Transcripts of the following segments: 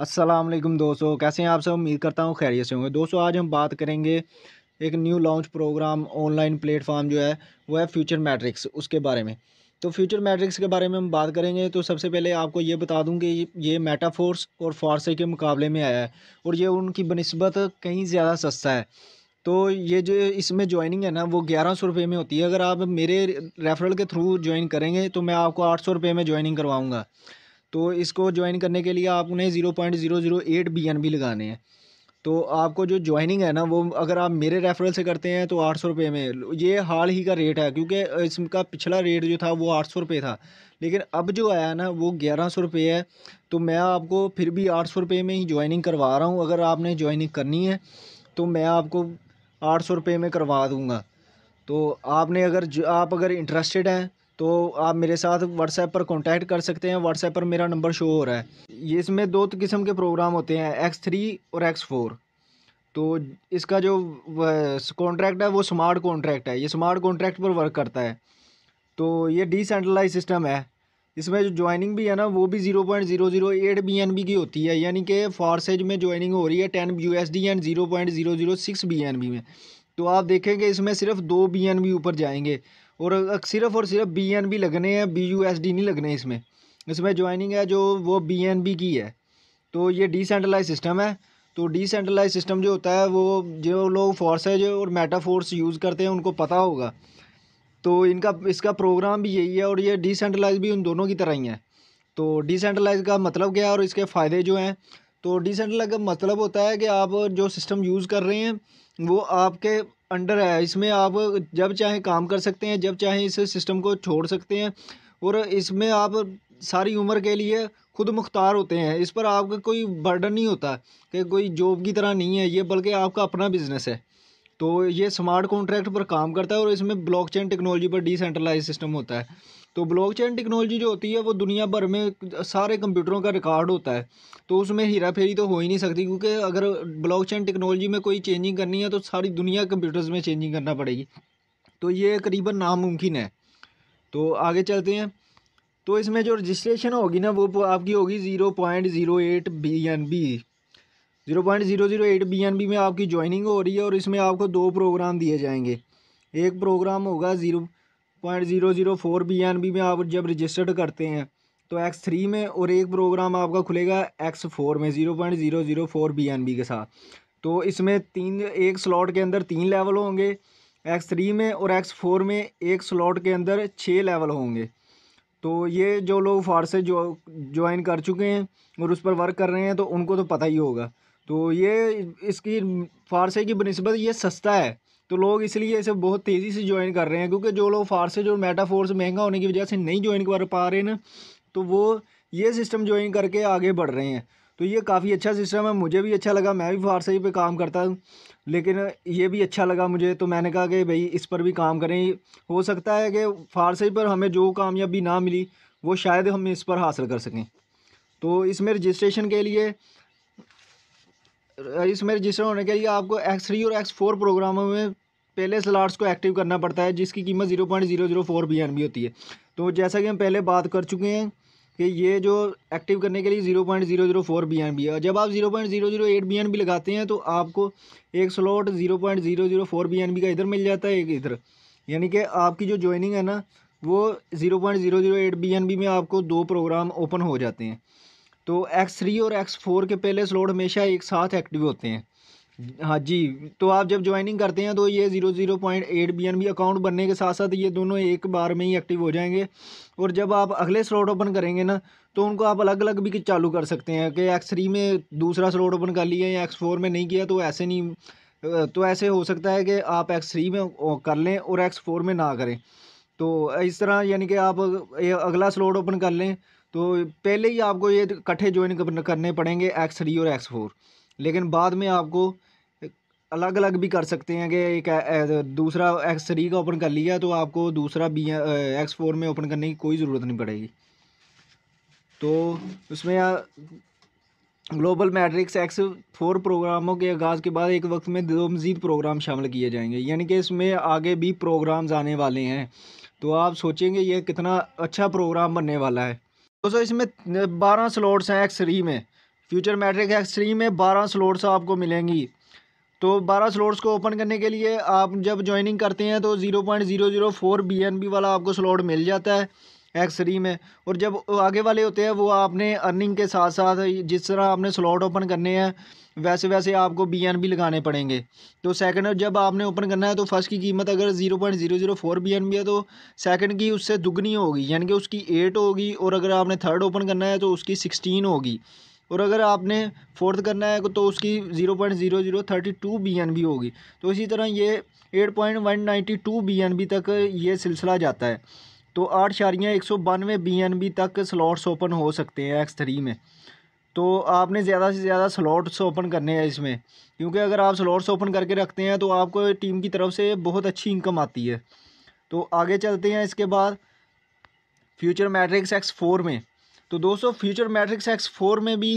असलम दोस्तों कैसे हैं आप सब उम्मीद करता हूँ खैरियत से होंगे दोस्तों आज हम बात करेंगे एक new launch program online platform जो है वो है फ्यूचर मैट्रिक्स उसके बारे में तो फ्यूचर मैट्रिक्स के बारे में हम बात करेंगे तो सबसे पहले आपको ये बता दूं कि ये मेटाफोर्स और फारसे के मुकाबले में आया है और ये उनकी बनस्बत कहीं ज़्यादा सस्ता है तो ये जो इसमें ज्वाइनिंग है ना वो ग्यारह सौ रुपये में होती है अगर आप मेरे रेफरल के थ्रू ज्वाइन करेंगे तो मैं आपको आठ सौ रुपये में ज्वाइनिंग करवाऊँगा तो इसको ज्वाइन करने के लिए आप उन्हें zero point zero zero eight B N B लगाने हैं तो आपको जो ज्वाइनिंग है ना वो अगर आप मेरे रेफरल से करते हैं तो आठ सौ रुपये में ये हाल ही का रेट है क्योंकि इसका पिछला रेट जो था वो आठ सौ रुपये था लेकिन अब जो आया ना वो ग्यारह सौ रुपये है तो मैं आपको फिर भी आठ सौ रुपये में ही ज्वाइनिंग करवा रहा हूँ अगर आपने ज्वाइनिंग करनी है तो मैं आपको आठ सौ रुपये में करवा दूँगा तो आपने अगर आप अगर इंटरेस्टेड हैं तो आप मेरे साथ व्हाट्सएप पर कॉन्टैक्ट कर सकते हैं व्हाट्सएप पर मेरा नंबर शो हो रहा है ये इसमें दो किस्म के प्रोग्राम होते हैं एक्स थ्री और एक्स फोर तो इसका जो कॉन्ट्रैक्ट है वो स्मार्ट कॉन्ट्रैक्ट है ये स्मार्ट कॉन्ट्रैक्ट पर वर्क करता है तो ये डिसेंट्रलाइज सिस्टम है इसमें जो ज्वाइनिंग भी है ना वो भी zero point zero zero eight B N B की होती है यानी कि फारसेज में ज्वाइनिंग हो रही है ten U S D and zero point zero zero six B N B में तो आप देखेंगे इसमें सिर्फ दो बी एन बी ऊपर जाएंगे और सिर्फ़ और सिर्फ बी एन बी लगने हैं बी यू एस डी नहीं लगने इसमें इसमें ज्वाइनिंग है जो वो बी एन बी की है तो ये डिसेंट्रलाइज सिस्टम है तो डिसेंट्रलाइज सिस्टम जो होता है वो जो लोग फोर्सेज और मेटा फोर्स यूज़ करते हैं उनको पता होगा तो इनका इसका प्रोग्राम भी यही है और ये डिसेंट्रलाइज भी उन दोनों की तरह ही है तो डिसेंट्रलाइज का मतलब क्या है और इसके फ़ायदे जो हैं तो डिसेंट्रलाइज का मतलब होता है कि आप जो सिस्टम यूज़ कर रहे हैं वो आपके अंडर है इसमें आप जब चाहे काम कर सकते हैं जब चाहे इस सिस्टम को छोड़ सकते हैं और इसमें आप सारी उम्र के लिए खुद मुख्तार होते हैं इस पर आपका कोई बर्डन नहीं होता कि कोई जॉब की तरह नहीं है ये बल्कि आपका अपना बिजनेस है तो ये स्मार्ट कॉन्ट्रैक्ट पर काम करता है और इसमें ब्लॉकचेन टेक्नोलॉजी पर डिसेंट्रलाइज सिस्टम होता है तो ब्लॉकचेन टेक्नोलॉजी जो होती है वो दुनिया भर में सारे कंप्यूटरों का रिकॉर्ड होता है तो उसमें हीरा फेरी तो हो ही नहीं सकती क्योंकि अगर ब्लॉकचेन टेक्नोलॉजी में कोई चेंजिंग करनी है तो सारी दुनिया कंप्यूटर्स में चेंजिंग करना पड़ेगी तो ये करीबन नामुमकिन है तो आगे चलते हैं तो इसमें जो रजिस्ट्रेशन होगी ना वो आपकी होगी zero point zero eight B N B zero point zero zero eight B N B में आपकी ज्वाइनिंग हो रही है और इसमें आपको दो प्रोग्राम दिए जाएंगे एक प्रोग्राम होगा zero point zero zero four B N B में आप जब रजिस्टर्ड करते हैं तो एक्स थ्री में और एक प्रोग्राम आपका खुलेगा एक्स फोर में zero point zero zero four B N B के साथ तो इसमें तीन एक स्लॉट के अंदर तीन लेवल होंगे एक्स थ्री में और एक्स फोर में एक स्लॉट के अंदर छः लेवल होंगे तो ये जो लोग फारसे से जो ज्वाइन कर चुके हैं और उस पर वर्क कर रहे हैं तो उनको तो पता ही होगा तो ये इसकी फारसे की बनस्बत ये सस्ता है तो लोग इसलिए इसे बहुत तेज़ी से ज्वाइन कर रहे हैं क्योंकि जो लोग फारसे और मेटाफोर्स महंगा होने की वजह से नहीं ज्वाइन कर पा रहे हैं तो वो ये सिस्टम ज्वाइन करके आगे बढ़ रहे हैं तो ये काफ़ी अच्छा सिस्टम है मुझे भी अच्छा लगा मैं भी फारसेज पे काम करता हूँ लेकिन ये भी अच्छा लगा मुझे तो मैंने कहा कि भाई इस पर भी काम करें हो सकता है कि फारसेज पर हमें जो कामयाबी ना मिली वो शायद हम इस पर हासिल कर सकें तो इसमें रजिस्ट्रेशन के लिए इसमें रजिस्टर होने के लिए आपको एक्स थ्री और एक्स फोर प्रोग्रामों में पहले स्लाट्स को एक्टिव करना पड़ता है जिसकी कीमत zero point zero zero four B N B होती है तो जैसा कि हम पहले बात कर चुके हैं कि ये जो एक्टिव करने के लिए zero point zero zero four B N B है जब आप zero point zero zero eight B N B लगाते हैं तो आपको एक slot zero point zero zero four B N B का इधर मिल जाता है एक इधर यानी कि आपकी जो ज्वाइनिंग है ना वो zero point zero zero eight B N B में आपको दो प्रोग्राम ओपन हो जाते हैं तो एक्स थ्री और एक्स फोर के पहले स्लॉट हमेशा एक साथ एक्टिव होते हैं हाँ जी तो आप जब ज्वाइनिंग करते हैं तो ये zero zero point eight B N B account बनने के साथ साथ ये दोनों एक बार में ही एक्टिव हो जाएंगे और जब आप अगले स्लॉट ओपन करेंगे ना तो उनको आप अलग अलग भी चालू कर सकते हैं कि एक्स थ्री में दूसरा स्लॉट ओपन कर लिया या एक्स फोर में नहीं किया तो ऐसे नहीं तो ऐसे हो सकता है कि आप एक्स थ्री में कर लें और एक्स फोर में ना करें तो इस तरह यानी कि आप अगला स्लॉट ओपन कर लें तो पहले ही आपको ये इकट्ठे ज्वाइन करने पड़ेंगे एक्स थ्री और एक्स फोर लेकिन बाद में आपको अलग अलग भी कर सकते हैं कि एक दूसरा एक्स थ्री का ओपन कर लिया तो आपको दूसरा बी एक्स फोर में ओपन करने की कोई ज़रूरत नहीं पड़ेगी तो उसमें ग्लोबल मैट्रिक्स एक्स फोर प्रोग्रामों के आगाज़ के बाद एक वक्त में दो मज़ीद प्रोग्राम शामिल किए जाएंगे यानी कि इसमें आगे भी प्रोग्राम्स आने वाले हैं तो आप सोचेंगे ये कितना अच्छा प्रोग्राम बनने वाला है दोस्तों इसमें बारह स्लॉट्स हैं एक्स थ्री में फ्यूचर मैट्रिक एक्स थ्री में बारह स्लॉट्स आपको मिलेंगी तो बारह स्लोट्स को ओपन करने के लिए आप जब ज्वाइनिंग करते हैं तो zero point zero zero four B N B वाला आपको स्लॉट मिल जाता है एक्स री में और जब आगे वाले होते हैं वो आपने अर्निंग के साथ साथ जिस तरह आपने स्लॉट ओपन करने हैं वैसे वैसे आपको बी एन बी लगाने पड़ेंगे तो सेकंड जब आपने ओपन करना है तो फर्स्ट की कीमत अगर zero point zero zero four B N B है तो सेकंड की उससे दुगनी होगी यानी कि उसकी एट होगी और अगर आपने थर्ड ओपन करना है तो उसकी सिक्सटीन होगी और अगर आपने फोर्थ करना है तो उसकी zero point zero zero thirty two B N B होगी तो इसी तरह ये eight point one ninety two B N B तक ये सिलसिला जाता है तो आठ शारियाँ एक सौ बानवे बी एन बी तक स्लॉट्स ओपन हो सकते हैं एक्स थ्री में तो आपने ज़्यादा से ज़्यादा स्लॉट्स ओपन करने हैं इसमें क्योंकि अगर आप स्लॉट्स ओपन करके रखते हैं तो आपको टीम की तरफ से बहुत अच्छी इनकम आती है तो आगे चलते हैं इसके बाद फ्यूचर मैट्रिक्स एक्स फोर में तो दोस्तों फ्यूचर मैट्रिक्स एक्स फोर में भी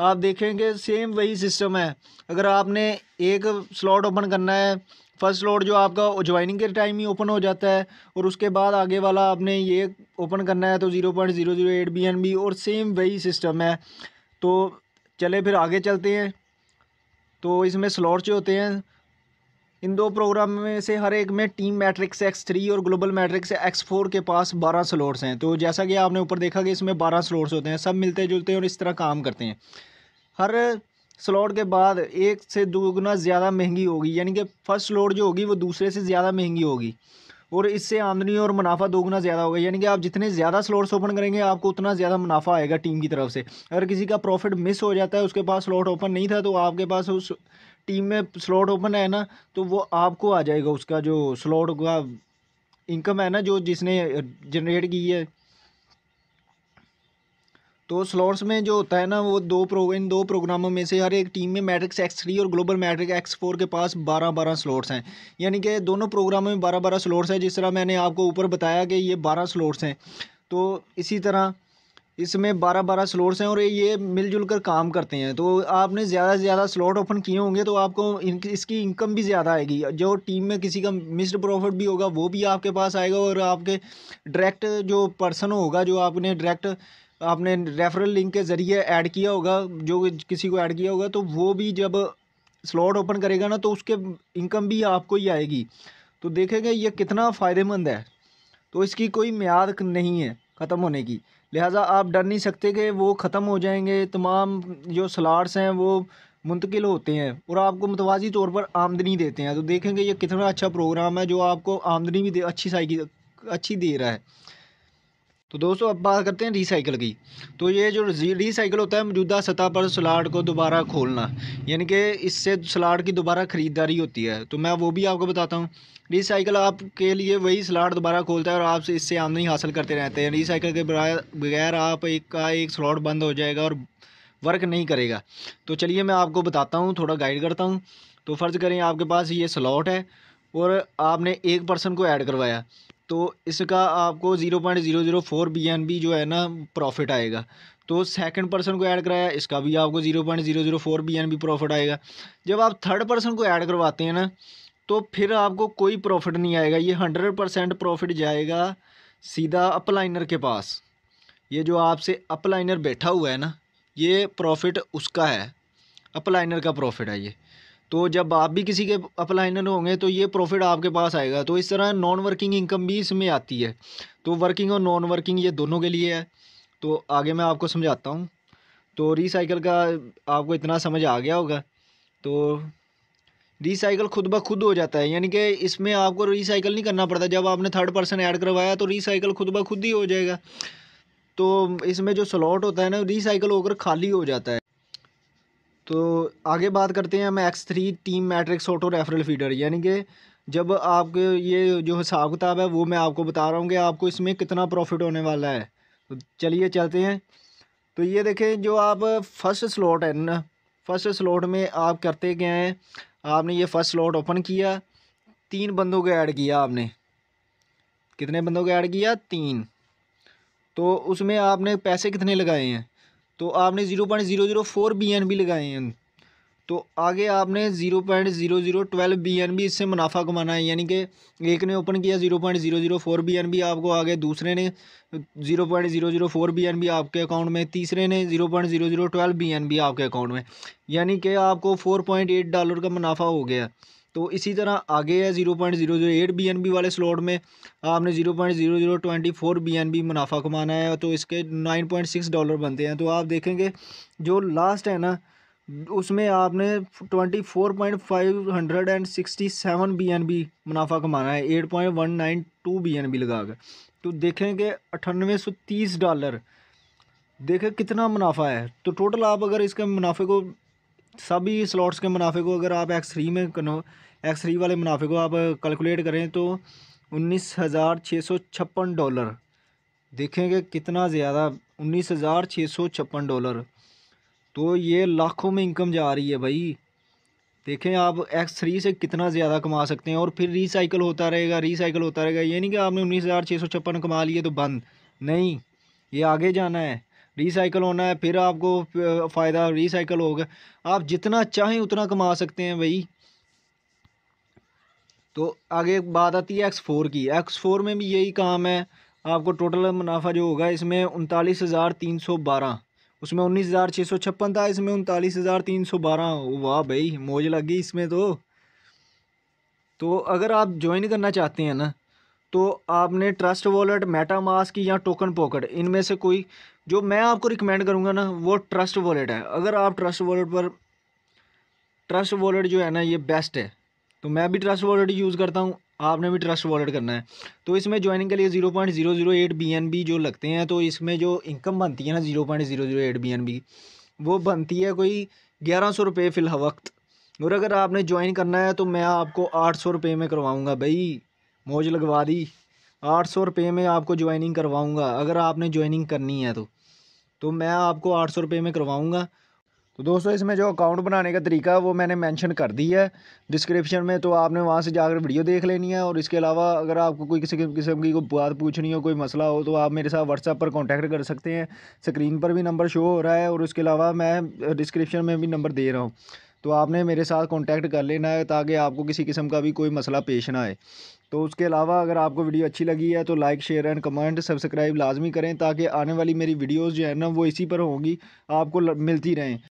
आप देखेंगे सेम वही सिस्टम है अगर आपने एक स्लॉट ओपन करना है फर्स्ट स्लॉट जो आपका ज्वाइनिंग के टाइम ही ओपन हो जाता है और उसके बाद आगे वाला आपने ये ओपन करना है तो zero point zero zero eight B N B और सेम वही सिस्टम है तो चले फिर आगे चलते हैं तो इसमें स्लॉट जो होते हैं इन दो प्रोग्राम में से हर एक में टीम मैट्रिक्स एक्स थ्री और ग्लोबल मैट्रिक्स एक्स फोर के पास बारह स्लोट्स हैं तो जैसा कि आपने ऊपर देखा कि इसमें बारह स्लोट्स होते हैं सब मिलते जुलते हैं और इस तरह काम करते हैं हर स्लॉट के बाद एक से दो गुना ज़्यादा महंगी होगी यानी कि फर्स्ट स्लॉट जो होगी वो दूसरे से ज़्यादा महंगी होगी और इससे आमदनी और मुनाफा दोगुना ज़्यादा होगा यानी कि आप जितने ज़्यादा स्लॉट्स ओपन करेंगे आपको उतना ज़्यादा मुनाफा आएगा टीम की तरफ से अगर किसी का प्रॉफिट मिस हो जाता है उसके पास स्लॉट ओपन नहीं था तो आपके पास उस टीम में स्लॉट ओपन है ना तो वो आपको आ जाएगा उसका जो स्लॉट का इनकम है ना जो जिसने जनरेट की है तो स्लॉट्स में जो होता है ना वो दो प्रो इन दो प्रोग्रामों में से हर एक टीम में मैट्रिक्स एक्स थ्री और ग्लोबल मैट्रिक एक्स फोर के पास बारह बारह स्लॉट्स हैं यानी कि दोनों प्रोग्रामों में बारह बारह स्लॉट्स हैं जिस तरह मैंने आपको ऊपर बताया कि ये बारह स्लॉट्स हैं तो इसी तरह इसमें बारह बारह स्लॉट्स हैं और ये मिलजुल कर काम करते हैं तो आपने ज़्यादा से ज़्यादा स्लॉट ओपन किए होंगे तो आपको इन, इसकी इनकम भी ज़्यादा आएगी जो टीम में किसी का मिस्ड प्रॉफिट भी होगा वो भी आपके पास आएगा और आपके डायरेक्ट जो पर्सन होगा जो आपने डायरेक्ट आपने रेफरल लिंक के ज़रिए ऐड किया होगा जो किसी को ऐड किया होगा तो वो भी जब स्लॉट ओपन करेगा ना तो उसके इनकम भी आपको ही आएगी तो देखेंगे ये कितना फ़ायदेमंद है तो इसकी कोई म्याद नहीं है ख़त्म होने की लिहाजा आप डर नहीं सकते कि वो ख़त्म हो जाएंगे तमाम जो सलाड्स हैं वो मुंतकिल होते हैं और आपको मतवाजी तौर पर आमदनी देते हैं तो देखेंगे ये कितना अच्छा प्रोग्राम है जो आपको आमदनी भी दे अच्छी साइकिल अच्छी दे रहा है तो दोस्तों अब बात करते हैं रिसाइकिल की तो ये जो रिसाइकिल होता है मौजूदा सतह पर सलाड को दोबारा खोलना यानी कि इससे सलाड की दोबारा ख़रीदारी होती है तो मैं वो भी आपको बताता हूँ रिसाइकिल आपके लिए वही सलाड दोबारा खोलता है और आप इससे आमदनी हासिल करते रहते हैं रिसाइकिल के बगैर आप एक का एक स्लॉट बंद हो जाएगा और वर्क नहीं करेगा तो चलिए मैं आपको बताता हूँ थोड़ा गाइड करता हूँ तो फ़र्ज़ करें आपके पास ये स्लॉट है और आपने एक पर्सन को ऐड करवाया तो इसका आपको zero point zero zero four B N B जो है ना प्रॉफिट आएगा तो सेकंड पर्सन को ऐड कराया इसका भी आपको zero point zero zero four B N B profit आएगा जब आप थर्ड पर्सन को ऐड करवाते हैं ना तो फिर आपको कोई प्रॉफिट नहीं आएगा ये हंड्रेड परसेंट प्रॉफिट जाएगा सीधा अपलाइनर के पास ये जो आपसे अपलाइनर बैठा हुआ है ना ये प्रॉफिट उसका है अपलाइनर का प्रॉफिट है ये तो जब आप भी किसी के अप्लाइनर होंगे तो ये प्रॉफिट आपके पास आएगा तो इस तरह नॉन वर्किंग इनकम भी इसमें आती है तो वर्किंग और नॉन वर्किंग ये दोनों के लिए है तो आगे मैं आपको समझाता हूँ तो रिसाइकिल का आपको इतना समझ आ गया होगा तो रीसाइकिल खुद ब खुद हो जाता है यानी कि इसमें आपको रिसाइकल नहीं करना पड़ता जब आपने थर्ड पर्सन ऐड करवाया तो रीसाइकिल खुद ब खुद ही हो जाएगा तो इसमें जो स्लॉट होता है ना रीसाइकिल होकर खाली हो जाता है तो आगे बात करते हैं हम X three team matrix auto referral feeder यानी कि जब आपके ये जो हिसाब किताब है वो मैं आपको बता रहा हूँ कि आपको इसमें कितना प्रॉफिट होने वाला है तो चलिए चलते हैं तो ये देखें जो आप फर्स्ट स्लॉट है ना फर्स्ट स्लॉट में आप करते गए हैं आपने ये फर्स्ट स्लॉट ओपन किया तीन बंदों को ऐड किया आपने कितने बंदों को ऐड किया तीन तो उसमें आपने पैसे कितने लगाए हैं तो आपने zero point zero zero four B N B लगाए हैं तो आगे आपने zero point zero zero twelve B N B इससे मुनाफा कमाना है यानी कि एक ने ओपन किया zero point zero zero four B N B आपको आगे दूसरे ने zero point zero zero four B N B आपके अकाउंट में तीसरे ने zero point zero zero twelve B N B आपके अकाउंट में यानी कि आपको फोर पॉइंट एट डॉलर का मुनाफा हो गया तो इसी तरह आगे है zero point zero zero eight B N B वाले स्लॉट में आपने zero point zero zero twenty four B N B मुनाफा कमाना है तो इसके नाइन पॉइंट सिक्स डॉलर बनते हैं तो आप देखेंगे जो लास्ट है ना उसमें आपने twenty four point five hundred and sixty seven B N B मुनाफा कमाना है eight point one nine two B N B लगा कर तो देखेंगे अठानवे सौ तीस डॉलर देखें कितना मुनाफा है तो टोटल आप अगर इसके मुनाफे को सभी स्लॉट्स के मुनाफे को अगर आप एक्स थ्री में कन्वर्ट एक्स थ्री वाले मुनाफे को आप कैलकुलेट करें तो उन्नीस हज़ार छः सौ छप्पन डॉलर देखेंगे कितना ज़्यादा उन्नीस हज़ार छः सौ छप्पन डॉलर तो ये लाखों में इनकम जा रही है भाई देखें आप एक्स थ्री से कितना ज़्यादा कमा सकते हैं और फिर रिसाइकल होता रहेगा रिसाइकिल होता रहेगा ये नहीं कि आपने उन्नीस हज़ार छः सौ छप्पन कमा लिए तो बंद नहीं ये आगे जाना है रिसाइकल होना है फिर आपको फ़ायदा रिसाइकल होगा आप जितना चाहें उतना कमा सकते हैं भाई तो आगे बात आती है एक्स फोर की एक्स फोर में भी यही काम है आपको टोटल मुनाफा जो होगा इसमें उनतालीस हज़ार तीन सौ बारह उसमें उन्नीस हज़ार छः सौ छप्पन था इसमें उनतालीस हज़ार तीन सौ बारह वाह भाई मौज लग गई इसमें तो तो अगर आप ज्वाइन करना चाहते हैं ना तो आपने ट्रस्ट वॉलेट मेटा मास्क या टोकन पॉकेट इनमें से कोई जो मैं आपको रिकमेंड करूँगा ना वो ट्रस्ट वॉलेट है अगर आप ट्रस्ट वॉलेट पर ट्रस्ट वॉलेट जो है ना ये बेस्ट है तो मैं भी ट्रस्ट वॉलेट यूज़ करता हूँ आपने भी ट्रस्ट वॉलेट करना है तो इसमें ज्वाइनिंग के लिए zero point zero zero eight B N B जो लगते हैं तो इसमें जो इनकम बनती है ना zero point zero zero eight B N B वो बनती है कोई ग्यारह सौ रुपये वक्त और अगर आपने ज्वाइन करना है तो मैं आपको आठ सौ रुपये में करवाऊँगा भाई मौज लगवा दी आठ सौ रुपये में आपको ज्वाइनिंग करवाऊँगा अगर आपने ज्वाइनिंग करनी है तो तो मैं आपको आठ सौ रुपये में करवाऊँगा तो दोस्तों इसमें जो अकाउंट बनाने का तरीका वो मैंने मेंशन कर दी है डिस्क्रिप्शन में तो आपने वहाँ से जाकर वीडियो देख लेनी है और इसके अलावा अगर आपको कोई किसी किस्म की कोई बात पूछनी हो कोई मसला हो तो आप मेरे साथ व्हाट्सएप पर कॉन्टैक्ट कर सकते हैं स्क्रीन पर भी नंबर शो हो रहा है और उसके अलावा मैं डिस्क्रिप्शन में भी नंबर दे रहा हूँ तो आपने मेरे साथ कॉन्टैक्ट कर लेना है ताकि आपको किसी किस्म का भी कोई मसला पेश ना आए तो उसके अलावा अगर आपको वीडियो अच्छी लगी है तो like share and comment subscribe लाजमी करें ताकि आने वाली मेरी वीडियोज़ जो है ना वो इसी पर होंगी आपको मिलती रहें